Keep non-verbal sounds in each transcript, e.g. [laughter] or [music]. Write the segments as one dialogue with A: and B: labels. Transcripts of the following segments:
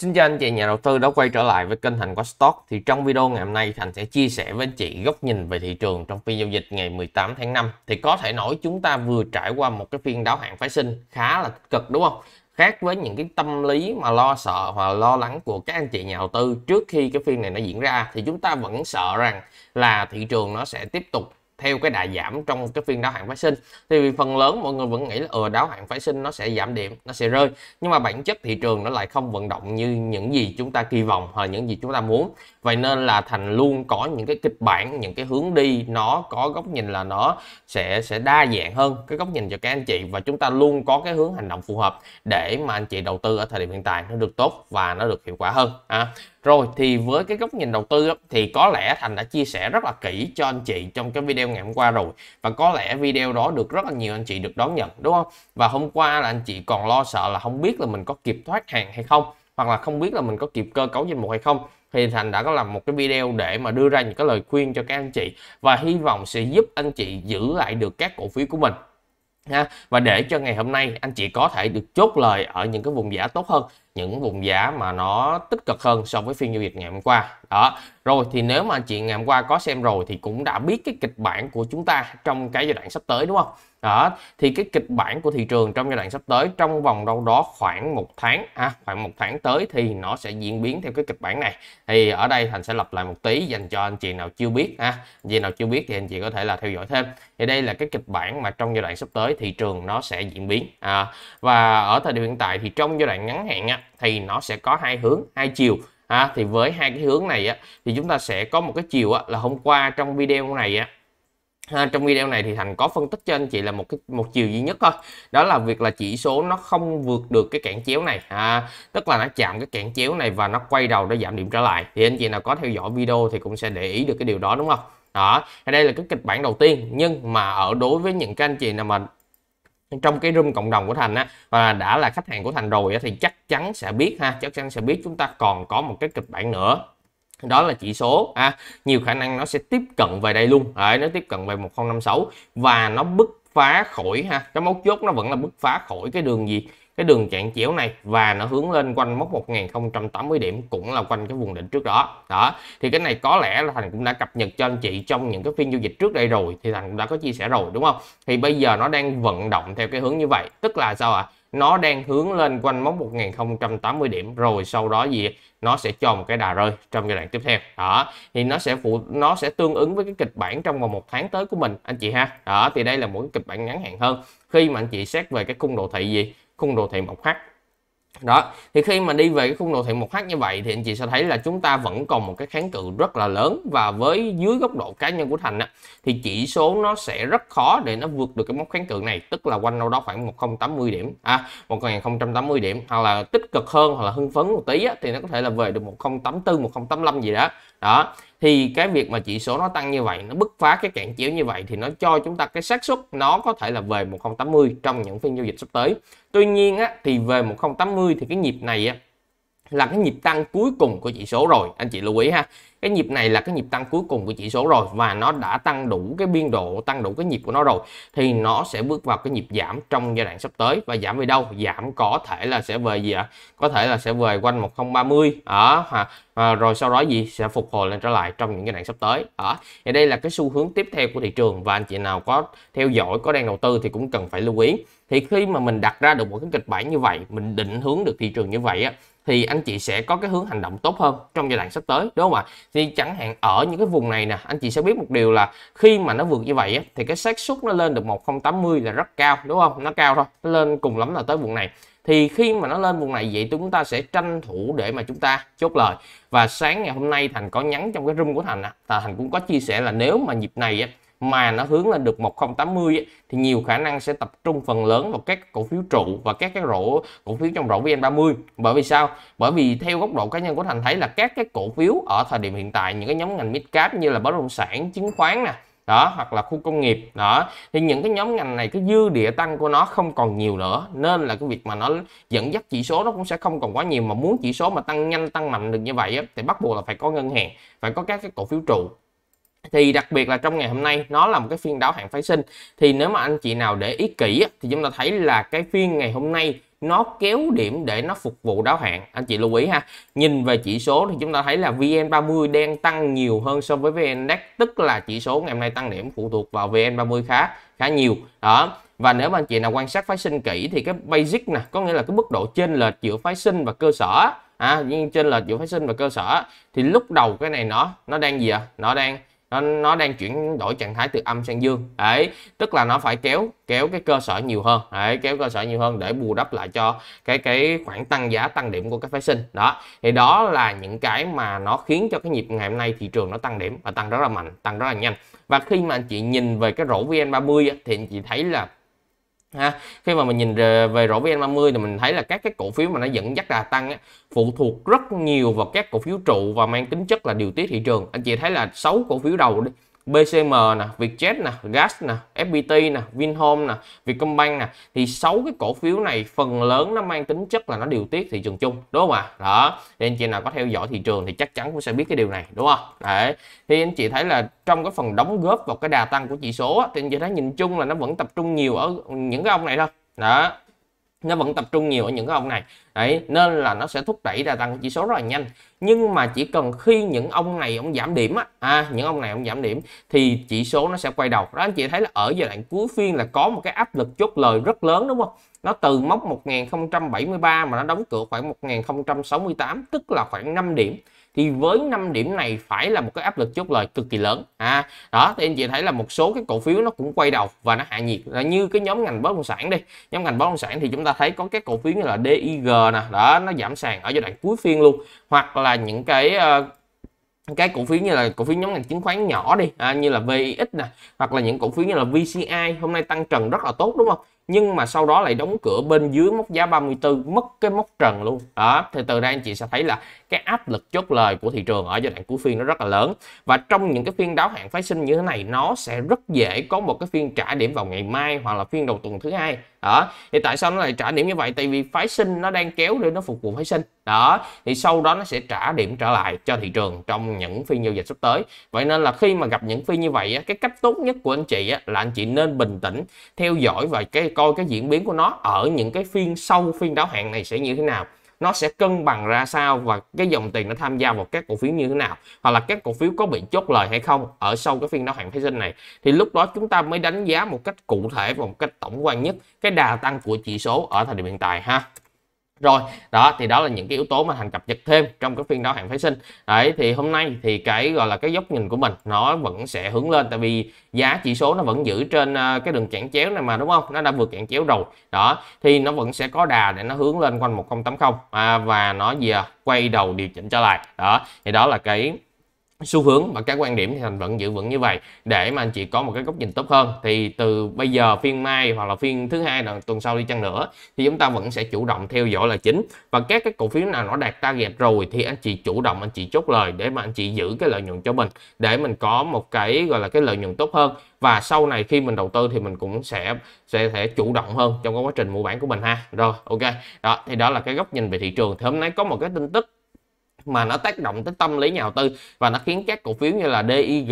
A: Xin chào anh chị nhà đầu tư đã quay trở lại với kênh Thành Quá Stock. Thì trong video ngày hôm nay Thành sẽ chia sẻ với anh chị góc nhìn về thị trường trong phiên giao dịch ngày 18 tháng 5. Thì có thể nói chúng ta vừa trải qua một cái phiên đáo hạn phái sinh khá là cực đúng không? Khác với những cái tâm lý mà lo sợ hoặc lo lắng của các anh chị nhà đầu tư trước khi cái phiên này nó diễn ra thì chúng ta vẫn sợ rằng là thị trường nó sẽ tiếp tục theo cái đà giảm trong cái phiên đáo hạn phái sinh thì vì phần lớn mọi người vẫn nghĩ là ừ, đáo hạn phái sinh nó sẽ giảm điểm nó sẽ rơi nhưng mà bản chất thị trường nó lại không vận động như những gì chúng ta kỳ vọng hoặc những gì chúng ta muốn vậy nên là thành luôn có những cái kịch bản những cái hướng đi nó có góc nhìn là nó sẽ sẽ đa dạng hơn cái góc nhìn cho các anh chị và chúng ta luôn có cái hướng hành động phù hợp để mà anh chị đầu tư ở thời điểm hiện tại nó được tốt và nó được hiệu quả hơn à, rồi thì với cái góc nhìn đầu tư thì có lẽ Thành đã chia sẻ rất là kỹ cho anh chị trong cái video ngày hôm qua rồi và có lẽ video đó được rất là nhiều anh chị được đón nhận đúng không? Và hôm qua là anh chị còn lo sợ là không biết là mình có kịp thoát hàng hay không hoặc là không biết là mình có kịp cơ cấu danh mục hay không thì Thành đã có làm một cái video để mà đưa ra những cái lời khuyên cho các anh chị và hy vọng sẽ giúp anh chị giữ lại được các cổ phiếu của mình ha và để cho ngày hôm nay anh chị có thể được chốt lời ở những cái vùng giá tốt hơn những vùng giá mà nó tích cực hơn so với phiên giao dịch ngày hôm qua đó rồi thì nếu mà anh chị ngày hôm qua có xem rồi thì cũng đã biết cái kịch bản của chúng ta trong cái giai đoạn sắp tới đúng không đó thì cái kịch bản của thị trường trong giai đoạn sắp tới trong vòng đâu đó khoảng một tháng ha, à, khoảng một tháng tới thì nó sẽ diễn biến theo cái kịch bản này thì ở đây thành sẽ lặp lại một tí dành cho anh chị nào chưa biết ha à, gì nào chưa biết thì anh chị có thể là theo dõi thêm thì đây là cái kịch bản mà trong giai đoạn sắp tới thị trường nó sẽ diễn biến à, và ở thời điểm hiện tại thì trong giai đoạn ngắn hạn á, thì nó sẽ có hai hướng hai chiều À, thì với hai cái hướng này á, thì chúng ta sẽ có một cái chiều á, là hôm qua trong video này á, À, trong video này thì Thành có phân tích cho anh chị là một cái một chiều duy nhất thôi đó là việc là chỉ số nó không vượt được cái cản chéo này à, tức là nó chạm cái cản chéo này và nó quay đầu để giảm điểm trở lại thì anh chị nào có theo dõi video thì cũng sẽ để ý được cái điều đó đúng không đó ở đây là cái kịch bản đầu tiên nhưng mà ở đối với những cái anh chị nào mà trong cái room cộng đồng của thành á và đã là khách hàng của thành rồi á, thì chắc chắn sẽ biết ha chắc chắn sẽ biết chúng ta còn có một cái kịch bản nữa đó là chỉ số à, nhiều khả năng nó sẽ tiếp cận về đây luôn à, nó tiếp cận về 1056 và nó bứt phá khỏi ha cái mấu chốt nó vẫn là bứt phá khỏi cái đường gì cái đường chạm chéo này và nó hướng lên quanh mốc 1080 điểm cũng là quanh cái vùng đỉnh trước đó đó thì cái này có lẽ là thành cũng đã cập nhật cho anh chị trong những cái phiên giao dịch trước đây rồi thì thành cũng đã có chia sẻ rồi đúng không thì bây giờ nó đang vận động theo cái hướng như vậy tức là sao ạ à? nó đang hướng lên quanh mốc 1080 điểm rồi sau đó gì nó sẽ cho một cái đà rơi trong giai đoạn tiếp theo đó thì nó sẽ phụ nó sẽ tương ứng với cái kịch bản trong vòng một tháng tới của mình anh chị ha đó thì đây là một cái kịch bản ngắn hạn hơn khi mà anh chị xét về cái khung đồ thị gì khung đồ thị 1H đó thì khi mà đi về cái khung đồ thị 1H như vậy thì anh chị sẽ thấy là chúng ta vẫn còn một cái kháng cự rất là lớn và với dưới góc độ cá nhân của Thành á, thì chỉ số nó sẽ rất khó để nó vượt được cái mốc kháng cự này tức là quanh đâu đó khoảng 1080 điểm à 1080 điểm hoặc là tích cực hơn hoặc là hưng phấn một tí á, thì nó có thể là về được 1084 1085 gì đó đó thì cái việc mà chỉ số nó tăng như vậy nó bứt phá cái cản chéo như vậy thì nó cho chúng ta cái xác suất nó có thể là về 1080 trong những phiên giao dịch sắp tới tuy nhiên á, thì về 1080 thì cái nhịp này á, là cái nhịp tăng cuối cùng của chỉ số rồi anh chị lưu ý ha cái nhịp này là cái nhịp tăng cuối cùng của chỉ số rồi và nó đã tăng đủ cái biên độ tăng đủ cái nhịp của nó rồi thì nó sẽ bước vào cái nhịp giảm trong giai đoạn sắp tới và giảm về đâu giảm có thể là sẽ về gì ạ có thể là sẽ về quanh 1030 ở à, à, rồi sau đó gì sẽ phục hồi lên trở lại trong những giai đoạn sắp tới ở ờ. à, đây là cái xu hướng tiếp theo của thị trường và anh chị nào có theo dõi có đang đầu tư thì cũng cần phải lưu ý thì khi mà mình đặt ra được một cái kịch bản như vậy mình định hướng được thị trường như vậy á thì anh chị sẽ có cái hướng hành động tốt hơn trong giai đoạn sắp tới đúng không ạ thì chẳng hạn ở những cái vùng này nè anh chị sẽ biết một điều là khi mà nó vượt như vậy á, thì cái xác suất nó lên được 1080 là rất cao đúng không nó cao thôi nó lên cùng lắm là tới vùng này thì khi mà nó lên vùng này vậy chúng ta sẽ tranh thủ để mà chúng ta chốt lời và sáng ngày hôm nay thành có nhắn trong cái room của thành là thành cũng có chia sẻ là nếu mà nhịp này á, mà nó hướng lên được 1080 ấy, thì nhiều khả năng sẽ tập trung phần lớn vào các cổ phiếu trụ và các cái rổ cổ phiếu trong rổ VN30 bởi vì sao bởi vì theo góc độ cá nhân của Thành thấy là các cái cổ phiếu ở thời điểm hiện tại những cái nhóm ngành midcap như là bất động sản chứng khoán nè đó hoặc là khu công nghiệp đó thì những cái nhóm ngành này cái dư địa tăng của nó không còn nhiều nữa nên là cái việc mà nó dẫn dắt chỉ số nó cũng sẽ không còn quá nhiều mà muốn chỉ số mà tăng nhanh tăng mạnh được như vậy á, thì bắt buộc là phải có ngân hàng phải có các cái cổ phiếu trụ thì đặc biệt là trong ngày hôm nay nó là một cái phiên đáo hạn phái sinh thì nếu mà anh chị nào để ý kỹ thì chúng ta thấy là cái phiên ngày hôm nay nó kéo điểm để nó phục vụ đáo hạn anh chị lưu ý ha nhìn về chỉ số thì chúng ta thấy là VN30 đang tăng nhiều hơn so với VN Index tức là chỉ số ngày hôm nay tăng điểm phụ thuộc vào VN30 khá khá nhiều đó và nếu mà anh chị nào quan sát phái sinh kỹ thì cái basic nè có nghĩa là cái mức độ trên lệch giữa phái sinh và cơ sở à, nhưng trên lệch giữa phái sinh và cơ sở thì lúc đầu cái này nó nó đang gì ạ à? nó đang nó nó đang chuyển đổi trạng thái từ âm sang dương đấy tức là nó phải kéo kéo cái cơ sở nhiều hơn đấy kéo cơ sở nhiều hơn để bù đắp lại cho cái cái khoảng tăng giá tăng điểm của các phái sinh đó thì đó là những cái mà nó khiến cho cái nhịp ngày hôm nay thị trường nó tăng điểm và tăng rất là mạnh tăng rất là nhanh và khi mà anh chị nhìn về cái rổ vn 30 thì anh chị thấy là ha khi mà mình nhìn về rổ VN30 thì mình thấy là các cái cổ phiếu mà nó dẫn dắt đà tăng ấy, phụ thuộc rất nhiều vào các cổ phiếu trụ và mang tính chất là điều tiết thị trường anh chị thấy là 6 cổ phiếu đầu đi BCM nè, Vietjet nè, Gas nè, FPT nè, Vinhome nè, Vietcombank nè thì sáu cái cổ phiếu này phần lớn nó mang tính chất là nó điều tiết thị trường chung đúng không ạ? À? Đó. Thì anh chị nào có theo dõi thị trường thì chắc chắn cũng sẽ biết cái điều này đúng không? Đấy. Thì anh chị thấy là trong cái phần đóng góp vào cái đà tăng của chỉ số thì anh chị thấy nhìn chung là nó vẫn tập trung nhiều ở những cái ông này thôi. Đó nó vẫn tập trung nhiều ở những ông này đấy nên là nó sẽ thúc đẩy đà tăng chỉ số rất là nhanh nhưng mà chỉ cần khi những ông này ông giảm điểm á à, những ông này ông giảm điểm thì chỉ số nó sẽ quay đầu đó anh chị thấy là ở giai đoạn cuối phiên là có một cái áp lực chốt lời rất lớn đúng không nó từ mốc 1073 mà nó đóng cửa khoảng 1068 tức là khoảng 5 điểm thì với 5 điểm này phải là một cái áp lực chốt lời cực kỳ lớn à đó thì anh chị thấy là một số cái cổ phiếu nó cũng quay đầu và nó hạ nhiệt là như cái nhóm ngành bất động sản đi nhóm ngành bất động sản thì chúng ta thấy có các cổ phiếu như là DIG nè đó nó giảm sàn ở giai đoạn cuối phiên luôn hoặc là những cái uh, cái cổ phiếu như là cổ phiếu nhóm ngành chứng khoán nhỏ đi à, như là VIX nè hoặc là những cổ phiếu như là VCI hôm nay tăng trần rất là tốt đúng không nhưng mà sau đó lại đóng cửa bên dưới mốc giá 34 mất cái mốc trần luôn đó thì từ đây anh chị sẽ thấy là cái áp lực chốt lời của thị trường ở giai đoạn cuối phiên nó rất là lớn và trong những cái phiên đáo hạn phái sinh như thế này nó sẽ rất dễ có một cái phiên trả điểm vào ngày mai hoặc là phiên đầu tuần thứ hai đó thì tại sao nó lại trả điểm như vậy tại vì phái sinh nó đang kéo để nó phục vụ phái sinh đó thì sau đó nó sẽ trả điểm trở lại cho thị trường trong những phiên giao dịch sắp tới vậy nên là khi mà gặp những phiên như vậy cái cách tốt nhất của anh chị là anh chị nên bình tĩnh theo dõi và cái coi cái diễn biến của nó ở những cái phiên sau phiên đáo hạn này sẽ như thế nào nó sẽ cân bằng ra sao và cái dòng tiền nó tham gia vào các cổ phiếu như thế nào hoặc là các cổ phiếu có bị chốt lời hay không ở sau cái phiên đáo hạn phái sinh này thì lúc đó chúng ta mới đánh giá một cách cụ thể và một cách tổng quan nhất cái đà tăng của chỉ số ở thời điểm hiện tại ha rồi đó thì đó là những cái yếu tố mà thành cập nhật thêm trong cái phiên đáo hạn phái sinh đấy thì hôm nay thì cái gọi là cái dốc nhìn của mình nó vẫn sẽ hướng lên tại vì giá chỉ số nó vẫn giữ trên ờ, cái đường chản chéo này mà đúng không nó đã vượt chản chéo rồi đó thì nó vẫn sẽ có đà để nó hướng lên quanh 1080 à, và nó gì à? quay đầu điều chỉnh trở lại đó thì đó là cái xu hướng và các quan điểm thì thành vẫn giữ vững như vậy để mà anh chị có một cái góc nhìn tốt hơn thì từ bây giờ phiên mai hoặc là phiên thứ hai là tuần sau đi chăng nữa thì chúng ta vẫn sẽ chủ động theo dõi là chính và các cái cổ phiếu nào nó đạt target rồi thì anh chị chủ động anh chị chốt lời để mà anh chị giữ cái lợi nhuận cho mình để mình có một cái gọi là cái lợi nhuận tốt hơn và sau này khi mình đầu tư thì mình cũng sẽ sẽ thể chủ động hơn trong cái quá trình mua bán của mình ha rồi ok đó thì đó là cái góc nhìn về thị trường thì hôm nay có một cái tin tức mà nó tác động tới tâm lý nhà đầu tư và nó khiến các cổ phiếu như là DIG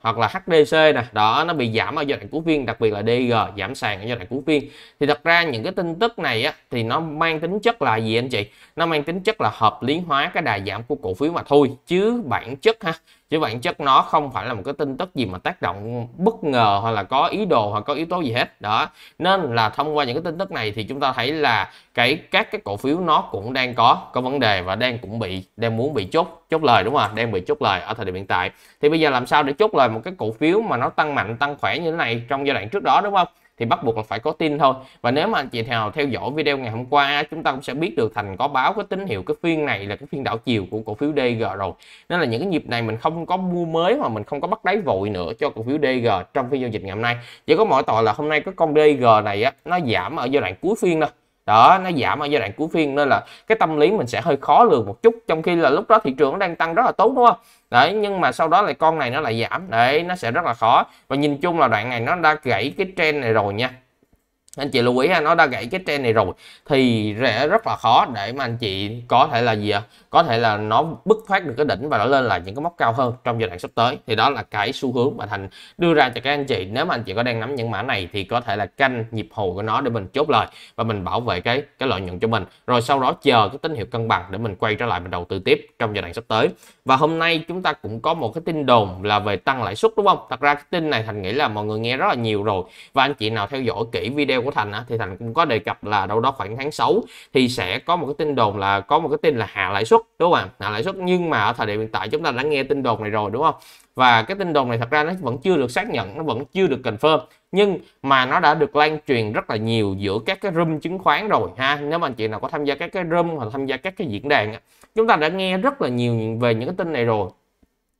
A: hoặc là HDC nè đó nó bị giảm ở giai đoạn cuối phiên đặc biệt là DIG giảm sàn ở giai đoạn cuối phiên thì thật ra những cái tin tức này á, thì nó mang tính chất là gì anh chị nó mang tính chất là hợp lý hóa cái đà giảm của cổ phiếu mà thôi chứ bản chất ha chứ bản chất nó không phải là một cái tin tức gì mà tác động bất ngờ hoặc là có ý đồ hoặc có yếu tố gì hết đó nên là thông qua những cái tin tức này thì chúng ta thấy là cái các cái cổ phiếu nó cũng đang có có vấn đề và đang cũng bị đang muốn bị chốt chốt lời đúng không đang bị chốt lời ở thời điểm hiện tại thì bây giờ làm sao để chốt lời một cái cổ phiếu mà nó tăng mạnh tăng khỏe như thế này trong giai đoạn trước đó đúng không thì bắt buộc là phải có tin thôi và nếu mà anh chị nào theo dõi video ngày hôm qua chúng ta cũng sẽ biết được thành có báo cái tín hiệu cái phiên này là cái phiên đảo chiều của cổ phiếu DG rồi nên là những cái nhịp này mình không có mua mới mà mình không có bắt đáy vội nữa cho cổ phiếu DG trong phiên giao dịch ngày hôm nay chỉ có mỗi tội là hôm nay cái con DG này á nó giảm ở giai đoạn cuối phiên thôi đó nó giảm ở giai đoạn cuối phiên nên là cái tâm lý mình sẽ hơi khó lường một chút trong khi là lúc đó thị trường nó đang tăng rất là tốt đúng không đấy nhưng mà sau đó lại con này nó lại giảm đấy nó sẽ rất là khó và nhìn chung là đoạn này nó đã gãy cái trend này rồi nha anh chị lưu ý ha, nó đã gãy cái trend này rồi thì sẽ rất là khó để mà anh chị có thể là gì ạ có thể là nó bứt thoát được cái đỉnh và nó lên là những cái mốc cao hơn trong giai đoạn sắp tới thì đó là cái xu hướng mà thành đưa ra cho các anh chị nếu mà anh chị có đang nắm những mã này thì có thể là canh nhịp hồi của nó để mình chốt lời và mình bảo vệ cái cái lợi nhuận cho mình rồi sau đó chờ cái tín hiệu cân bằng để mình quay trở lại mình đầu tư tiếp trong giai đoạn sắp tới và hôm nay chúng ta cũng có một cái tin đồn là về tăng lãi suất đúng không thật ra cái tin này thành nghĩ là mọi người nghe rất là nhiều rồi và anh chị nào theo dõi kỹ video của thành á, thì thành cũng có đề cập là đâu đó khoảng tháng 6 thì sẽ có một cái tin đồn là có một cái tin là hạ lãi suất đúng không ạ hạ lãi suất nhưng mà ở thời điểm hiện tại chúng ta đã nghe tin đồn này rồi đúng không và cái tin đồn này thật ra nó vẫn chưa được xác nhận nó vẫn chưa được confirm nhưng mà nó đã được lan truyền rất là nhiều giữa các cái room chứng khoán rồi ha nếu mà anh chị nào có tham gia các cái room hoặc tham gia các cái diễn đàn chúng ta đã nghe rất là nhiều về những cái tin này rồi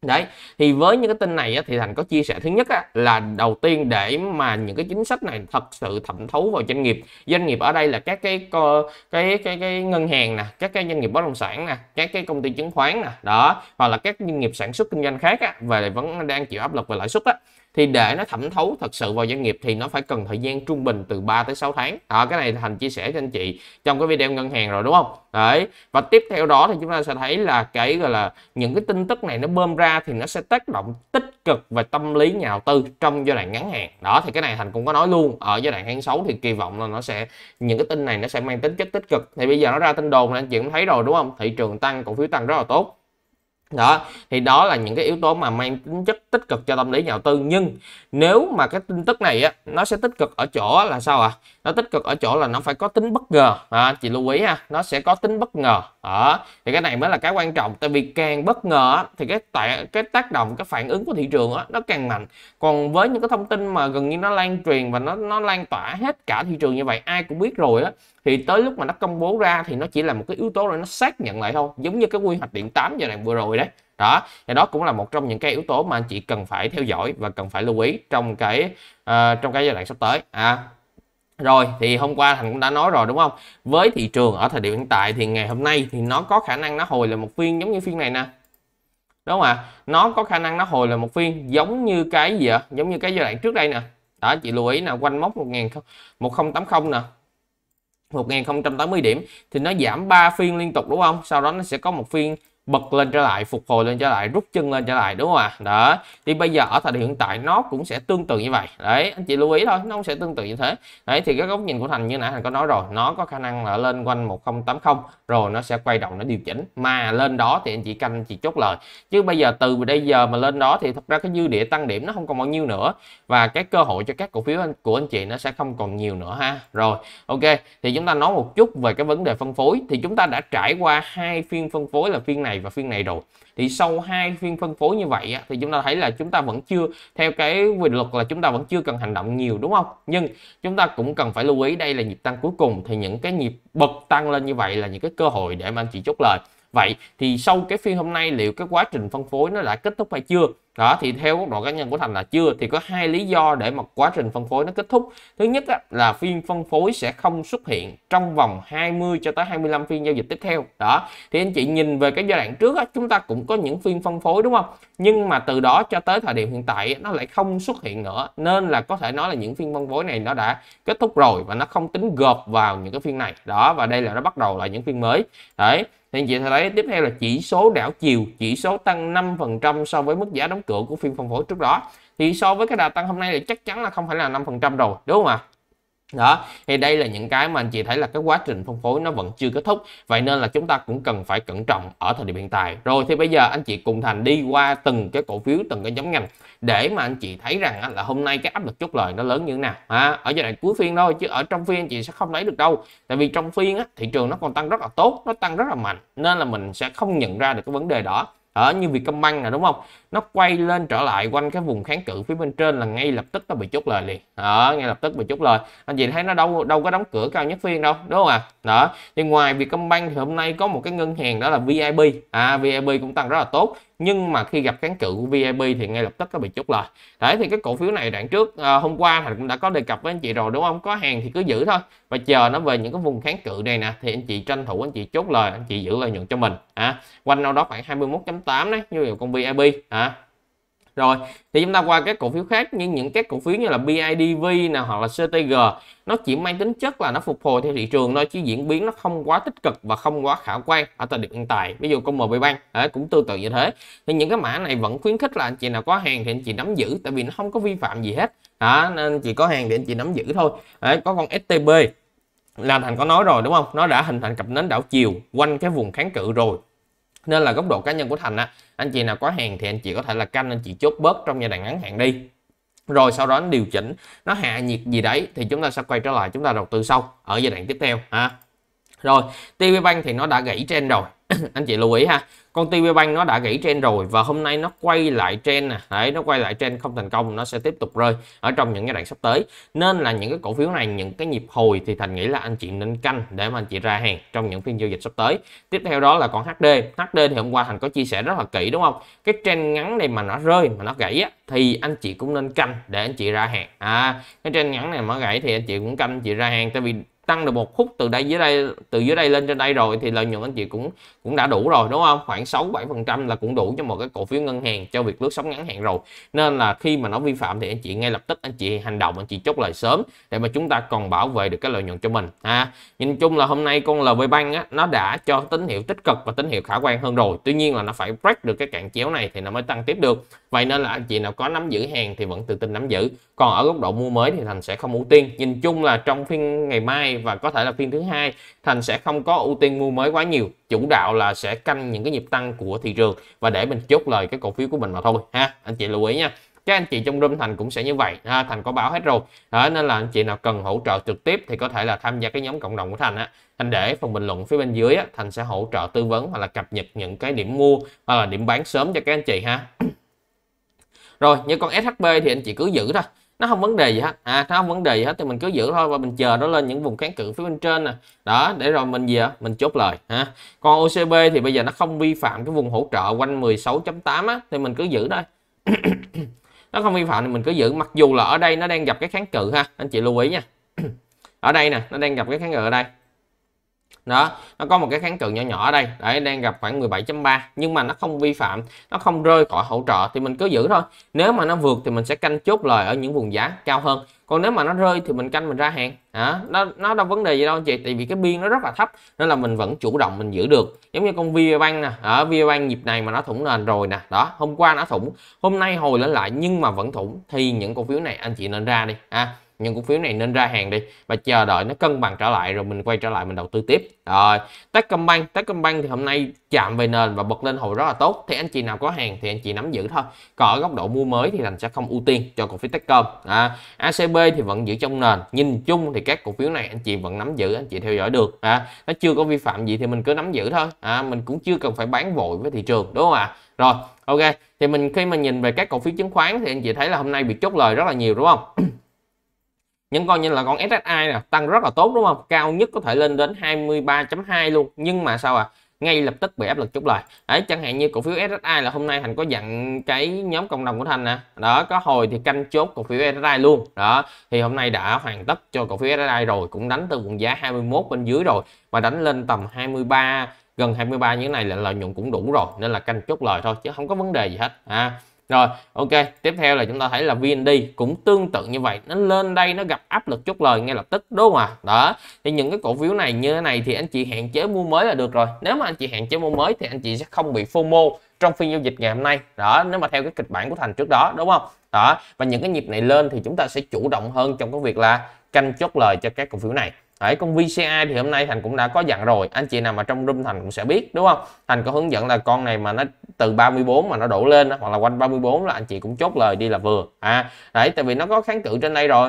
A: đấy thì với những cái tin này á, thì thành có chia sẻ thứ nhất á, là đầu tiên để mà những cái chính sách này thật sự thẩm thấu vào doanh nghiệp doanh nghiệp ở đây là các cái cái cái cái, cái ngân hàng nè các cái doanh nghiệp bất động sản nè các cái công ty chứng khoán nè đó hoặc là các doanh nghiệp sản xuất kinh doanh khác á, về vẫn đang chịu áp lực về lãi suất á thì để nó thẩm thấu thật sự vào doanh nghiệp thì nó phải cần thời gian trung bình từ 3 tới 6 tháng à, cái này thành chia sẻ cho anh chị trong cái video ngân hàng rồi đúng không đấy và tiếp theo đó thì chúng ta sẽ thấy là cái gọi là những cái tin tức này nó bơm ra thì nó sẽ tác động tích cực về tâm lý nhà đầu tư trong giai đoạn ngắn hạn đó thì cái này thành cũng có nói luôn ở giai đoạn tháng 6 thì kỳ vọng là nó sẽ những cái tin này nó sẽ mang tính chất tích cực thì bây giờ nó ra tin đồn là anh chị cũng thấy rồi đúng không thị trường tăng cổ phiếu tăng rất là tốt đó thì đó là những cái yếu tố mà mang tính chất tích cực cho tâm lý nhà đầu tư nhưng nếu mà cái tin tức này á nó sẽ tích cực ở chỗ là sao ạ à? nó tích cực ở chỗ là nó phải có tính bất ngờ à, chị lưu ý ha nó sẽ có tính bất ngờ đó à, thì cái này mới là cái quan trọng tại vì càng bất ngờ thì cái tại cái tác động cái phản ứng của thị trường á, nó càng mạnh còn với những cái thông tin mà gần như nó lan truyền và nó nó lan tỏa hết cả thị trường như vậy ai cũng biết rồi á thì tới lúc mà nó công bố ra thì nó chỉ là một cái yếu tố rồi nó xác nhận lại thôi giống như cái quy hoạch điện 8 giờ này vừa rồi đó đấy đó thì đó cũng là một trong những cái yếu tố mà anh chị cần phải theo dõi và cần phải lưu ý trong cái uh, trong cái giai đoạn sắp tới à rồi thì hôm qua thành cũng đã nói rồi đúng không với thị trường ở thời điểm hiện tại thì ngày hôm nay thì nó có khả năng nó hồi là một phiên giống như phiên này nè đúng không ạ nó có khả năng nó hồi là một phiên giống như cái gì ạ giống như cái giai đoạn trước đây nè đó chị lưu ý là quanh mốc 1000 1080 nè 1080 điểm thì nó giảm 3 phiên liên tục đúng không sau đó nó sẽ có một phiên bật lên trở lại phục hồi lên trở lại rút chân lên trở lại đúng không ạ à? đó thì bây giờ ở thời điểm hiện tại nó cũng sẽ tương tự như vậy đấy anh chị lưu ý thôi nó cũng sẽ tương tự như thế đấy thì cái góc nhìn của thành như nãy thành có nói rồi nó có khả năng là lên quanh 1080 rồi nó sẽ quay động nó điều chỉnh mà lên đó thì anh chị canh anh chị chốt lời chứ bây giờ từ bây giờ mà lên đó thì thật ra cái dư địa tăng điểm nó không còn bao nhiêu nữa và cái cơ hội cho các cổ phiếu của anh chị nó sẽ không còn nhiều nữa ha rồi ok thì chúng ta nói một chút về cái vấn đề phân phối thì chúng ta đã trải qua hai phiên phân phối là phiên này này và phiên này rồi thì sau hai phiên phân phối như vậy thì chúng ta thấy là chúng ta vẫn chưa theo cái quy luật là chúng ta vẫn chưa cần hành động nhiều đúng không nhưng chúng ta cũng cần phải lưu ý đây là nhịp tăng cuối cùng thì những cái nhịp bật tăng lên như vậy là những cái cơ hội để mà anh chị chốt lời Vậy thì sau cái phiên hôm nay liệu cái quá trình phân phối nó đã kết thúc hay chưa? đó thì theo góc độ cá nhân của thành là chưa thì có hai lý do để mà quá trình phân phối nó kết thúc thứ nhất á, là phiên phân phối sẽ không xuất hiện trong vòng 20 cho tới 25 phiên giao dịch tiếp theo đó thì anh chị nhìn về cái giai đoạn trước á, chúng ta cũng có những phiên phân phối đúng không nhưng mà từ đó cho tới thời điểm hiện tại nó lại không xuất hiện nữa nên là có thể nói là những phiên phân phối này nó đã kết thúc rồi và nó không tính gộp vào những cái phiên này đó và đây là nó bắt đầu là những phiên mới đấy thì anh chị thấy tiếp theo là chỉ số đảo chiều, chỉ số tăng 5% so với mức giá đóng cửa của phiên phân phối trước đó. Thì so với cái đà tăng hôm nay thì chắc chắn là không phải là 5% rồi, đúng không ạ? À? đó thì đây là những cái mà anh chị thấy là cái quá trình phân phối nó vẫn chưa kết thúc vậy nên là chúng ta cũng cần phải cẩn trọng ở thời điểm hiện tại rồi thì bây giờ anh chị cùng thành đi qua từng cái cổ phiếu từng cái nhóm ngành để mà anh chị thấy rằng là hôm nay cái áp lực chốt lời nó lớn như thế nào à, ở giai đoạn cuối phiên thôi chứ ở trong phiên anh chị sẽ không lấy được đâu tại vì trong phiên á, thị trường nó còn tăng rất là tốt nó tăng rất là mạnh nên là mình sẽ không nhận ra được cái vấn đề đó ở như công Vietcombank này đúng không nó quay lên trở lại quanh cái vùng kháng cự phía bên trên là ngay lập tức nó bị chốt lời liền đó ngay lập tức bị chốt lời anh chị thấy nó đâu đâu có đóng cửa cao nhất phiên đâu đúng không ạ à? đó thì ngoài Vietcombank thì hôm nay có một cái ngân hàng đó là VIB à VIB cũng tăng rất là tốt nhưng mà khi gặp kháng cự của VIB thì ngay lập tức nó bị chốt lời đấy thì cái cổ phiếu này đoạn trước à, hôm qua Thành cũng đã có đề cập với anh chị rồi đúng không có hàng thì cứ giữ thôi và chờ nó về những cái vùng kháng cự này nè thì anh chị tranh thủ anh chị chốt lời anh chị giữ lợi nhuận cho mình à quanh đâu đó khoảng 21.8 đấy như là con VIB à rồi thì chúng ta qua các cổ phiếu khác như những các cổ phiếu như là BIDV nào hoặc là CTG nó chỉ mang tính chất là nó phục hồi theo thị trường thôi chứ diễn biến nó không quá tích cực và không quá khả quan ở thời điểm hiện tại ví dụ công MB Bank đấy, cũng tương tự như thế thì những cái mã này vẫn khuyến khích là anh chị nào có hàng thì anh chị nắm giữ tại vì nó không có vi phạm gì hết đó, nên chỉ có hàng thì anh chị nắm giữ thôi đấy, có con STB là thành có nói rồi đúng không nó đã hình thành cặp nến đảo chiều quanh cái vùng kháng cự rồi nên là góc độ cá nhân của thành á anh chị nào có hàng thì anh chị có thể là canh anh chị chốt bớt trong giai đoạn ngắn hạn đi rồi sau đó nó điều chỉnh nó hạ nhiệt gì đấy thì chúng ta sẽ quay trở lại chúng ta đầu tư sau ở giai đoạn tiếp theo ha rồi TV Bank thì nó đã gãy trên rồi [coughs] anh chị lưu ý ha con TPBank nó đã gãy trend rồi và hôm nay nó quay lại trend nè đấy nó quay lại trend không thành công nó sẽ tiếp tục rơi ở trong những giai đoạn sắp tới nên là những cái cổ phiếu này những cái nhịp hồi thì thành nghĩ là anh chị nên canh để mà anh chị ra hàng trong những phiên giao dịch sắp tới tiếp theo đó là còn HD HD thì hôm qua thành có chia sẻ rất là kỹ đúng không cái trend ngắn này mà nó rơi mà nó gãy á, thì anh chị cũng nên canh để anh chị ra hàng à cái trend ngắn này mà gãy thì anh chị cũng canh chị ra hàng tại vì tăng được một khúc từ đây dưới đây từ dưới đây lên trên đây rồi thì lợi nhuận anh chị cũng cũng đã đủ rồi đúng không khoảng 6 7 phần trăm là cũng đủ cho một cái cổ phiếu ngân hàng cho việc lướt sóng ngắn hạn rồi nên là khi mà nó vi phạm thì anh chị ngay lập tức anh chị hành động anh chị chốt lời sớm để mà chúng ta còn bảo vệ được cái lợi nhuận cho mình ha à, nhìn chung là hôm nay con LB Bank á, nó đã cho tín hiệu tích cực và tín hiệu khả quan hơn rồi tuy nhiên là nó phải break được cái cạn chéo này thì nó mới tăng tiếp được vậy nên là anh chị nào có nắm giữ hàng thì vẫn tự tin nắm giữ còn ở góc độ mua mới thì thành sẽ không ưu tiên nhìn chung là trong phiên ngày mai và có thể là phiên thứ hai Thành sẽ không có ưu tiên mua mới quá nhiều chủ đạo là sẽ canh những cái nhịp tăng của thị trường và để mình chốt lời cái cổ phiếu của mình mà thôi ha anh chị lưu ý nha các anh chị trong room thành cũng sẽ như vậy ha, thành có báo hết rồi đó, nên là anh chị nào cần hỗ trợ trực tiếp thì có thể là tham gia cái nhóm cộng đồng của thành á thành để phần bình luận phía bên dưới á, thành sẽ hỗ trợ tư vấn hoặc là cập nhật những cái điểm mua hoặc là điểm bán sớm cho các anh chị ha rồi như con shb thì anh chị cứ giữ thôi nó không vấn đề gì hết à nó không vấn đề gì hết thì mình cứ giữ thôi và mình chờ nó lên những vùng kháng cự phía bên trên nè đó để rồi mình gì á mình chốt lời ha còn OCB thì bây giờ nó không vi phạm cái vùng hỗ trợ quanh 16.8 á thì mình cứ giữ đây [coughs] nó không vi phạm thì mình cứ giữ mặc dù là ở đây nó đang gặp cái kháng cự ha anh chị lưu ý nha [coughs] ở đây nè nó đang gặp cái kháng cự ở đây đó nó có một cái kháng cự nhỏ nhỏ ở đây đấy đang gặp khoảng 17.3 nhưng mà nó không vi phạm nó không rơi khỏi hỗ trợ thì mình cứ giữ thôi nếu mà nó vượt thì mình sẽ canh chốt lời ở những vùng giá cao hơn còn nếu mà nó rơi thì mình canh mình ra hàng à, nó nó đâu vấn đề gì đâu anh chị tại vì cái biên nó rất là thấp nên là mình vẫn chủ động mình giữ được giống như con Viabank nè ở Viabank nhịp này mà nó thủng nền rồi nè đó hôm qua nó thủng hôm nay hồi lên lại nhưng mà vẫn thủng thì những cổ phiếu này anh chị nên ra đi à nhưng cổ phiếu này nên ra hàng đi và chờ đợi nó cân bằng trở lại rồi mình quay trở lại mình đầu tư tiếp rồi Techcombank Techcombank thì hôm nay chạm về nền và bật lên hồi rất là tốt thì anh chị nào có hàng thì anh chị nắm giữ thôi còn ở góc độ mua mới thì thành sẽ không ưu tiên cho cổ phiếu Techcom à, ACB thì vẫn giữ trong nền nhìn chung thì các cổ phiếu này anh chị vẫn nắm giữ anh chị theo dõi được à, nó chưa có vi phạm gì thì mình cứ nắm giữ thôi à, mình cũng chưa cần phải bán vội với thị trường đúng không ạ à? rồi ok thì mình khi mà nhìn về các cổ phiếu chứng khoán thì anh chị thấy là hôm nay bị chốt lời rất là nhiều đúng không [clears throat] những con như là con SSI nè tăng rất là tốt đúng không cao nhất có thể lên đến 23.2 luôn nhưng mà sao à ngay lập tức bị áp lực chốt lời đấy chẳng hạn như cổ phiếu SSI là hôm nay thành có dặn cái nhóm cộng đồng của thành nè đó có hồi thì canh chốt cổ phiếu SSI luôn đó thì hôm nay đã hoàn tất cho cổ phiếu SSI rồi cũng đánh từ vùng giá 21 bên dưới rồi mà đánh lên tầm 23 gần 23 như thế này là lợi nhuận cũng đủ rồi nên là canh chốt lời thôi chứ không có vấn đề gì hết ha à. Rồi, ok, tiếp theo là chúng ta thấy là VND cũng tương tự như vậy, nó lên đây nó gặp áp lực chốt lời ngay lập tức đúng không ạ? À? Đó. Thì những cái cổ phiếu này như thế này thì anh chị hạn chế mua mới là được rồi. Nếu mà anh chị hạn chế mua mới thì anh chị sẽ không bị FOMO trong phiên giao dịch ngày hôm nay. Đó, nếu mà theo cái kịch bản của Thành trước đó đúng không? Đó, và những cái nhịp này lên thì chúng ta sẽ chủ động hơn trong cái việc là canh chốt lời cho các cổ phiếu này. Đấy, con VCI thì hôm nay Thành cũng đã có dặn rồi anh chị nào mà trong room Thành cũng sẽ biết đúng không Thành có hướng dẫn là con này mà nó từ 34 mà nó đổ lên hoặc là quanh 34 là anh chị cũng chốt lời đi là vừa à đấy tại vì nó có kháng cự trên đây rồi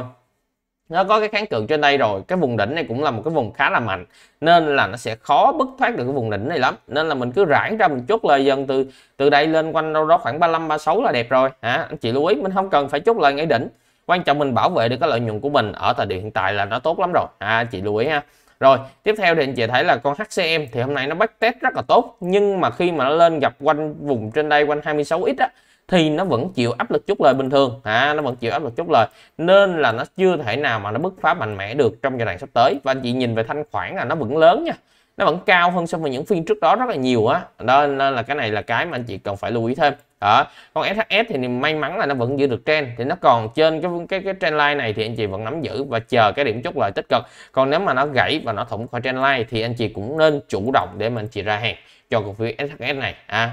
A: nó có cái kháng cự trên đây rồi cái vùng đỉnh này cũng là một cái vùng khá là mạnh nên là nó sẽ khó bứt thoát được cái vùng đỉnh này lắm nên là mình cứ rải ra mình chốt lời dần từ từ đây lên quanh đâu đó khoảng 35 36 là đẹp rồi hả à, anh chị lưu ý mình không cần phải chốt lời ngay đỉnh quan trọng mình bảo vệ được cái lợi nhuận của mình ở thời điểm hiện tại là nó tốt lắm rồi à, chị lưu ý ha rồi tiếp theo thì anh chị thấy là con HCM thì hôm nay nó bắt test rất là tốt nhưng mà khi mà nó lên gặp quanh vùng trên đây quanh 26x á thì nó vẫn chịu áp lực chút lời bình thường à, nó vẫn chịu áp lực chút lời nên là nó chưa thể nào mà nó bứt phá mạnh mẽ được trong giai đoạn sắp tới và anh chị nhìn về thanh khoản là nó vẫn lớn nha nó vẫn cao hơn so với những phiên trước đó rất là nhiều á đó nên là cái này là cái mà anh chị cần phải lưu ý thêm đó con SHS thì may mắn là nó vẫn giữ được trend thì nó còn trên cái cái cái trend line này thì anh chị vẫn nắm giữ và chờ cái điểm chốt lời tích cực còn nếu mà nó gãy và nó thủng khỏi trend line thì anh chị cũng nên chủ động để mình chị ra hàng cho cổ phiếu SHS này à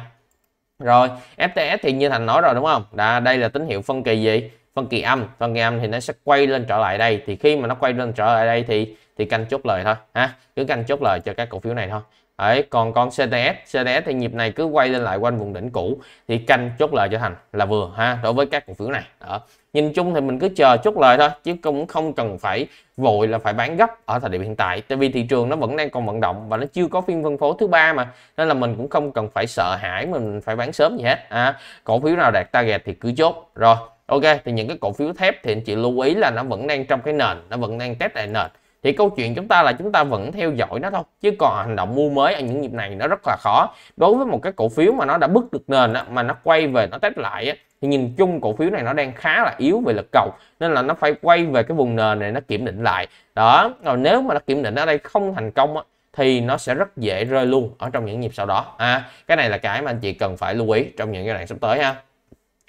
A: rồi FTS thì như thành nói rồi đúng không đã đây là tín hiệu phân kỳ gì phân kỳ âm phân kỳ âm thì nó sẽ quay lên trở lại đây thì khi mà nó quay lên trở lại đây thì thì canh chốt lời thôi ha cứ canh chốt lời cho các cổ phiếu này thôi Đấy, còn con CTS, CTS thì nhịp này cứ quay lên lại quanh vùng đỉnh cũ thì canh chốt lời cho thành là vừa ha đối với các cổ phiếu này. Đó. Nhìn chung thì mình cứ chờ chốt lời thôi chứ cũng không cần phải vội là phải bán gấp ở thời điểm hiện tại. Tại vì thị trường nó vẫn đang còn vận động và nó chưa có phiên phân phối thứ ba mà nên là mình cũng không cần phải sợ hãi mình phải bán sớm gì hết. À, cổ phiếu nào đạt target thì cứ chốt. Rồi, ok thì những cái cổ phiếu thép thì anh chị lưu ý là nó vẫn đang trong cái nền, nó vẫn đang test lại nền thì câu chuyện chúng ta là chúng ta vẫn theo dõi nó thôi chứ còn hành động mua mới ở những nhịp này nó rất là khó đối với một cái cổ phiếu mà nó đã bứt được nền đó, mà nó quay về nó test lại á, thì nhìn chung cổ phiếu này nó đang khá là yếu về lực cầu nên là nó phải quay về cái vùng nền này nó kiểm định lại đó rồi nếu mà nó kiểm định ở đây không thành công á, thì nó sẽ rất dễ rơi luôn ở trong những nhịp sau đó à, cái này là cái mà anh chị cần phải lưu ý trong những giai đoạn sắp tới ha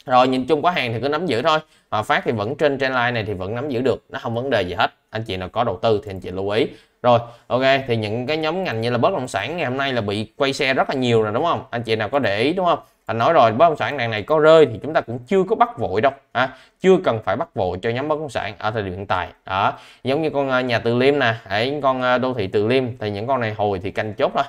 A: rồi nhìn chung có hàng thì cứ nắm giữ thôi à, phát thì vẫn trên trend line này thì vẫn nắm giữ được nó không vấn đề gì hết anh chị nào có đầu tư thì anh chị lưu ý rồi ok thì những cái nhóm ngành như là bất động sản ngày hôm nay là bị quay xe rất là nhiều rồi đúng không anh chị nào có để ý đúng không anh nói rồi bất động sản này này có rơi thì chúng ta cũng chưa có bắt vội đâu à, chưa cần phải bắt vội cho nhóm bất động sản ở thời điểm hiện tại đó giống như con à, nhà từ liêm nè ấy con à, đô thị từ liêm thì những con này hồi thì canh chốt thôi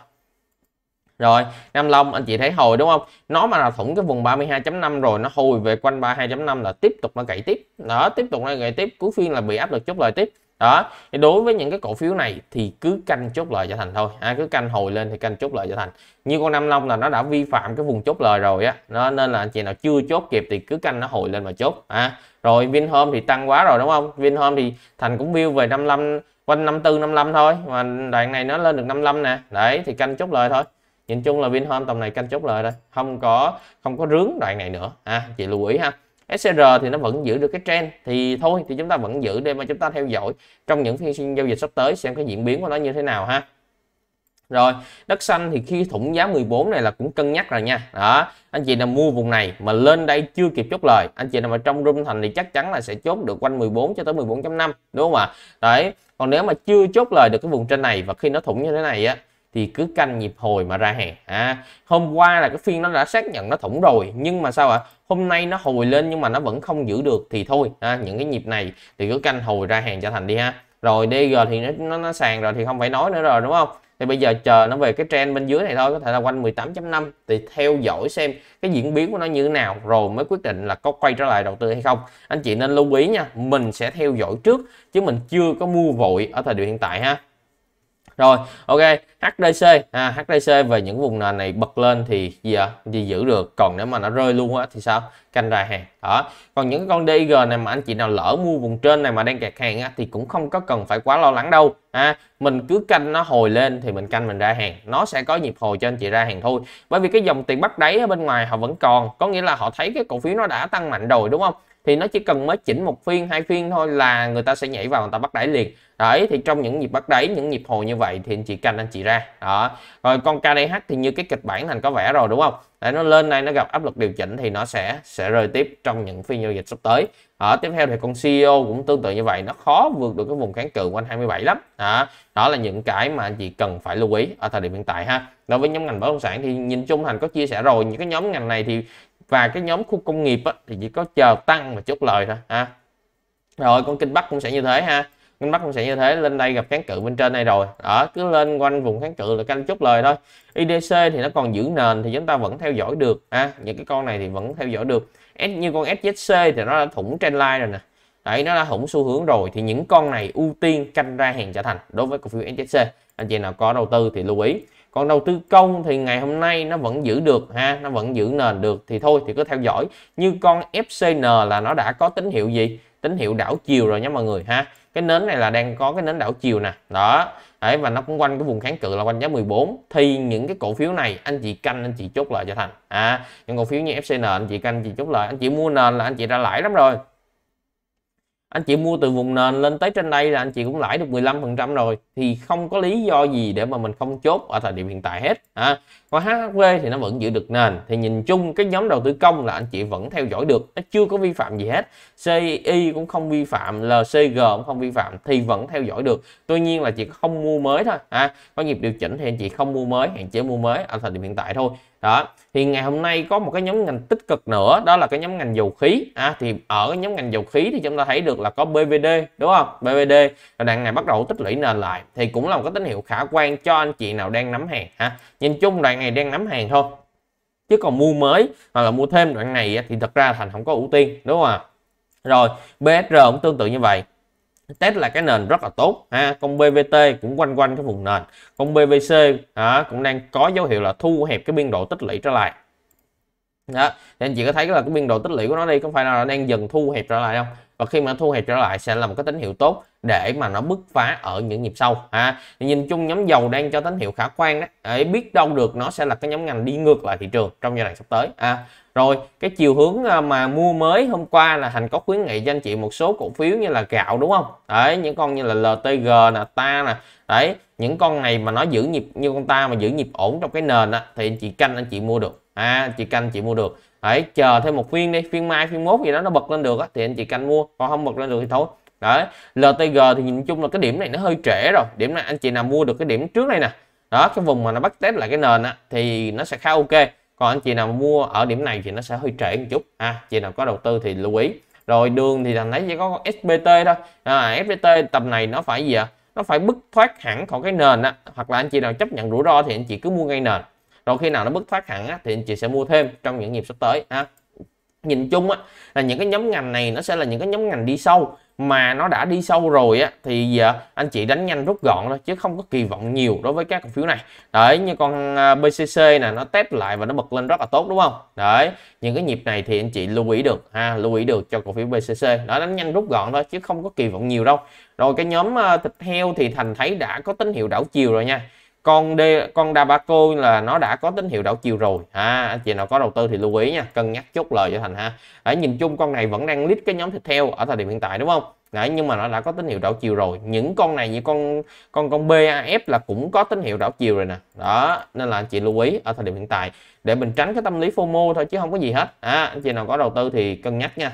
A: rồi Nam Long anh chị thấy hồi đúng không nó mà là thủng cái vùng 32.5 rồi nó hồi về quanh 32.5 là tiếp tục nó gãy tiếp đó tiếp tục nó gãy tiếp cuối phiên là bị áp lực chốt lời tiếp đó thì đối với những cái cổ phiếu này thì cứ canh chốt lời cho thành thôi à, cứ canh hồi lên thì canh chốt lời cho thành như con Nam Long là nó đã vi phạm cái vùng chốt lời rồi á nó nên là anh chị nào chưa chốt kịp thì cứ canh nó hồi lên mà chốt à rồi Vinhome thì tăng quá rồi đúng không Vinhome thì thành cũng view về 55 quanh 54 55 thôi mà đoạn này nó lên được 55 nè đấy thì canh chốt lời thôi nhìn chung là Vinhome tầm này canh chốt lời đây không có không có rướng đoạn này nữa à chị lưu ý ha SCR thì nó vẫn giữ được cái trend thì thôi thì chúng ta vẫn giữ để mà chúng ta theo dõi trong những phiên giao dịch sắp tới xem cái diễn biến của nó như thế nào ha rồi đất xanh thì khi thủng giá 14 này là cũng cân nhắc rồi nha đó anh chị nào mua vùng này mà lên đây chưa kịp chốt lời anh chị nào mà trong rung thành thì chắc chắn là sẽ chốt được quanh 14 cho tới 14.5 đúng không ạ đấy còn nếu mà chưa chốt lời được cái vùng trên này và khi nó thủng như thế này á thì cứ canh nhịp hồi mà ra hàng à, hôm qua là cái phiên nó đã xác nhận nó thủng rồi nhưng mà sao ạ à? hôm nay nó hồi lên nhưng mà nó vẫn không giữ được thì thôi à, những cái nhịp này thì cứ canh hồi ra hàng cho thành đi ha rồi DG thì nó, nó nó sàn rồi thì không phải nói nữa rồi đúng không thì bây giờ chờ nó về cái trend bên dưới này thôi có thể là quanh 18.5 thì theo dõi xem cái diễn biến của nó như thế nào rồi mới quyết định là có quay trở lại đầu tư hay không anh chị nên lưu ý nha mình sẽ theo dõi trước chứ mình chưa có mua vội ở thời điểm hiện tại ha rồi ok HDC à, HDC về những vùng nền này bật lên thì gì à? gì giữ được còn nếu mà nó rơi luôn á thì sao canh dài hàng đó còn những con dg này mà anh chị nào lỡ mua vùng trên này mà đang kẹt hàng á, thì cũng không có cần phải quá lo lắng đâu à, mình cứ canh nó hồi lên thì mình canh mình ra hàng nó sẽ có nhịp hồi cho anh chị ra hàng thôi bởi vì cái dòng tiền bắt đáy ở bên ngoài họ vẫn còn có nghĩa là họ thấy cái cổ phiếu nó đã tăng mạnh rồi đúng không thì nó chỉ cần mới chỉnh một phiên hai phiên thôi là người ta sẽ nhảy vào người ta bắt đáy liền đấy thì trong những nhịp bắt đáy những nhịp hồi như vậy thì anh chị canh anh chị ra đó rồi con KDH thì như cái kịch bản thành có vẻ rồi đúng không để nó lên đây nó gặp áp lực điều chỉnh thì nó sẽ sẽ rơi tiếp trong những phiên giao dịch sắp tới ở tiếp theo thì con CEO cũng tương tự như vậy nó khó vượt được cái vùng kháng cự quanh 27 lắm đó, đó là những cái mà anh chị cần phải lưu ý ở thời điểm hiện tại ha đối với nhóm ngành bất động sản thì nhìn chung thành có chia sẻ rồi những cái nhóm ngành này thì và cái nhóm khu công nghiệp á, thì chỉ có chờ tăng và chốt lời thôi ha rồi con kinh bắc cũng sẽ như thế ha kinh bắc cũng sẽ như thế lên đây gặp kháng cự bên trên này rồi ở cứ lên quanh vùng kháng cự là canh chốt lời thôi idc thì nó còn giữ nền thì chúng ta vẫn theo dõi được ha những cái con này thì vẫn theo dõi được S, như con SZC thì nó đã thủng trên line rồi nè đấy nó đã thủng xu hướng rồi thì những con này ưu tiên canh ra hàng trở thành đối với cổ phiếu SZC anh chị nào có đầu tư thì lưu ý còn đầu tư công thì ngày hôm nay nó vẫn giữ được ha nó vẫn giữ nền được thì thôi thì cứ theo dõi như con FCN là nó đã có tín hiệu gì tín hiệu đảo chiều rồi nha mọi người ha cái nến này là đang có cái nến đảo chiều nè đó đấy và nó cũng quanh cái vùng kháng cự là quanh giá 14 thì những cái cổ phiếu này anh chị canh anh chị chốt lời cho thành à những cổ phiếu như FCN anh chị canh anh chị chốt lời, anh chị mua nền là anh chị ra lãi lắm rồi anh chị mua từ vùng nền lên tới trên đây là anh chị cũng lãi được 15% rồi thì không có lý do gì để mà mình không chốt ở thời điểm hiện tại hết à, còn HHV thì nó vẫn giữ được nền thì nhìn chung cái nhóm đầu tư công là anh chị vẫn theo dõi được nó chưa có vi phạm gì hết CI cũng không vi phạm LCG cũng không vi phạm thì vẫn theo dõi được tuy nhiên là chị không mua mới thôi à, có nhịp điều chỉnh thì anh chị không mua mới hạn chế mua mới ở thời điểm hiện tại thôi đó thì ngày hôm nay có một cái nhóm ngành tích cực nữa đó là cái nhóm ngành dầu khí à, thì ở cái nhóm ngành dầu khí thì chúng ta thấy được là có BVD đúng không BVD là đàn này bắt đầu tích lũy nền lại thì cũng là một cái tín hiệu khả quan cho anh chị nào đang nắm hàng ha nhìn chung đoạn này đang nắm hàng thôi chứ còn mua mới hoặc là mua thêm đoạn này thì thật ra thành không có ưu tiên đúng không ạ rồi BSR cũng tương tự như vậy test là cái nền rất là tốt ha con BVT cũng quanh quanh cái vùng nền con BVC à, cũng đang có dấu hiệu là thu hẹp cái biên độ tích lũy trở lại đó thì anh chị có thấy là cái biên độ tích lũy của nó đi có phải là đang dần thu hẹp trở lại không và khi mà thu hẹp trở lại sẽ là một cái tín hiệu tốt để mà nó bứt phá ở những nhịp sau à, nhìn chung nhóm dầu đang cho tín hiệu khả quan đó để biết đâu được nó sẽ là cái nhóm ngành đi ngược lại thị trường trong giai đoạn sắp tới à, rồi cái chiều hướng à, mà mua mới hôm qua là thành có khuyến nghị cho anh chị một số cổ phiếu như là gạo đúng không đấy những con như là LTG nè ta nè đấy những con này mà nó giữ nhịp như con ta mà giữ nhịp ổn trong cái nền á, thì anh chị canh anh chị mua được à, chị canh chị mua được đấy chờ thêm một phiên đi phiên mai phiên mốt gì đó nó bật lên được á, thì anh chị canh mua còn không bật lên được thì thôi đấy LTG thì nhìn chung là cái điểm này nó hơi trễ rồi điểm này anh chị nào mua được cái điểm trước đây nè đó cái vùng mà nó bắt test lại cái nền á, thì nó sẽ khá ok còn anh chị nào mua ở điểm này thì nó sẽ hơi trễ một chút ha à, chị nào có đầu tư thì lưu ý rồi đường thì thành thấy chỉ có SBT thôi à, SBT tầm này nó phải gì ạ nó phải bứt thoát hẳn khỏi cái nền á hoặc là anh chị nào chấp nhận rủi ro thì anh chị cứ mua ngay nền rồi khi nào nó bứt phát hẳn á, thì anh chị sẽ mua thêm trong những nhịp sắp tới ha nhìn chung á là những cái nhóm ngành này nó sẽ là những cái nhóm ngành đi sâu mà nó đã đi sâu rồi á thì giờ à, anh chị đánh nhanh rút gọn thôi chứ không có kỳ vọng nhiều đối với các cổ phiếu này đấy như con à, BCC nè nó test lại và nó bật lên rất là tốt đúng không đấy những cái nhịp này thì anh chị lưu ý được ha lưu ý được cho cổ phiếu BCC đó đánh nhanh rút gọn thôi chứ không có kỳ vọng nhiều đâu rồi cái nhóm à, thịt heo thì thành thấy đã có tín hiệu đảo chiều rồi nha con D con Dabaco là nó đã có tín hiệu đảo chiều rồi à, anh chị nào có đầu tư thì lưu ý nha cân nhắc chốt lời cho thành ha Đấy, nhìn chung con này vẫn đang lít cái nhóm thịt theo ở thời điểm hiện tại đúng không Đấy, nhưng mà nó đã có tín hiệu đảo chiều rồi những con này như con con con BAF là cũng có tín hiệu đảo chiều rồi nè đó nên là anh chị lưu ý ở thời điểm hiện tại để mình tránh cái tâm lý FOMO thôi chứ không có gì hết à, anh chị nào có đầu tư thì cân nhắc nha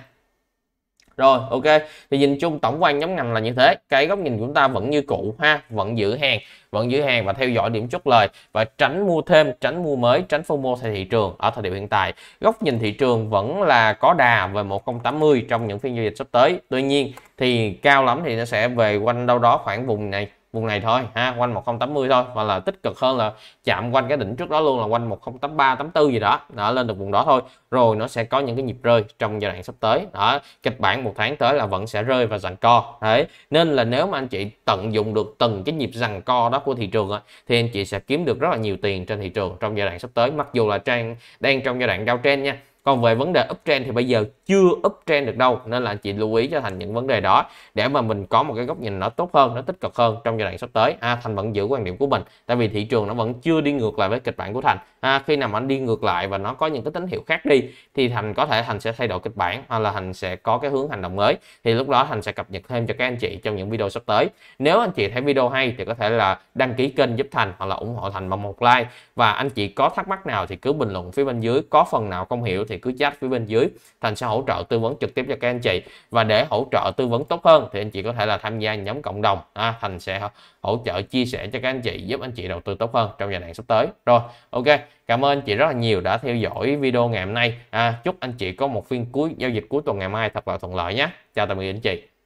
A: rồi ok thì nhìn chung tổng quan nhóm ngành là như thế cái góc nhìn của chúng ta vẫn như cũ ha vẫn giữ hàng vẫn giữ hàng và theo dõi điểm chốt lời và tránh mua thêm tránh mua mới tránh phô theo thị trường ở thời điểm hiện tại góc nhìn thị trường vẫn là có đà về 1080 trong những phiên giao dịch sắp tới tuy nhiên thì cao lắm thì nó sẽ về quanh đâu đó khoảng vùng này vùng này thôi ha quanh 1080 thôi và là tích cực hơn là chạm quanh cái đỉnh trước đó luôn là quanh 1083 84 gì đó đó lên được vùng đó thôi rồi nó sẽ có những cái nhịp rơi trong giai đoạn sắp tới đó kịch bản một tháng tới là vẫn sẽ rơi và giằng co thế nên là nếu mà anh chị tận dụng được từng cái nhịp giằng co đó của thị trường thì anh chị sẽ kiếm được rất là nhiều tiền trên thị trường trong giai đoạn sắp tới mặc dù là trang đang trong giai đoạn cao trên nha còn về vấn đề uptrend thì bây giờ chưa uptrend được đâu nên là anh chị lưu ý cho thành những vấn đề đó để mà mình có một cái góc nhìn nó tốt hơn nó tích cực hơn trong giai đoạn sắp tới à, thành vẫn giữ quan điểm của mình tại vì thị trường nó vẫn chưa đi ngược lại với kịch bản của thành à, khi nào mà anh đi ngược lại và nó có những cái tín hiệu khác đi thì thành có thể thành sẽ thay đổi kịch bản hoặc là thành sẽ có cái hướng hành động mới thì lúc đó thành sẽ cập nhật thêm cho các anh chị trong những video sắp tới nếu anh chị thấy video hay thì có thể là đăng ký kênh giúp thành hoặc là ủng hộ thành bằng một like và anh chị có thắc mắc nào thì cứ bình luận phía bên dưới có phần nào không hiểu thì cứ chat phía bên dưới thành sẽ hỗ trợ tư vấn trực tiếp cho các anh chị và để hỗ trợ tư vấn tốt hơn thì anh chị có thể là tham gia nhóm cộng đồng à, thành sẽ hỗ trợ chia sẻ cho các anh chị giúp anh chị đầu tư tốt hơn trong giai đoạn sắp tới rồi ok cảm ơn anh chị rất là nhiều đã theo dõi video ngày hôm nay à, chúc anh chị có một phiên cuối giao dịch cuối tuần ngày mai thật là thuận lợi nhé chào tạm biệt anh chị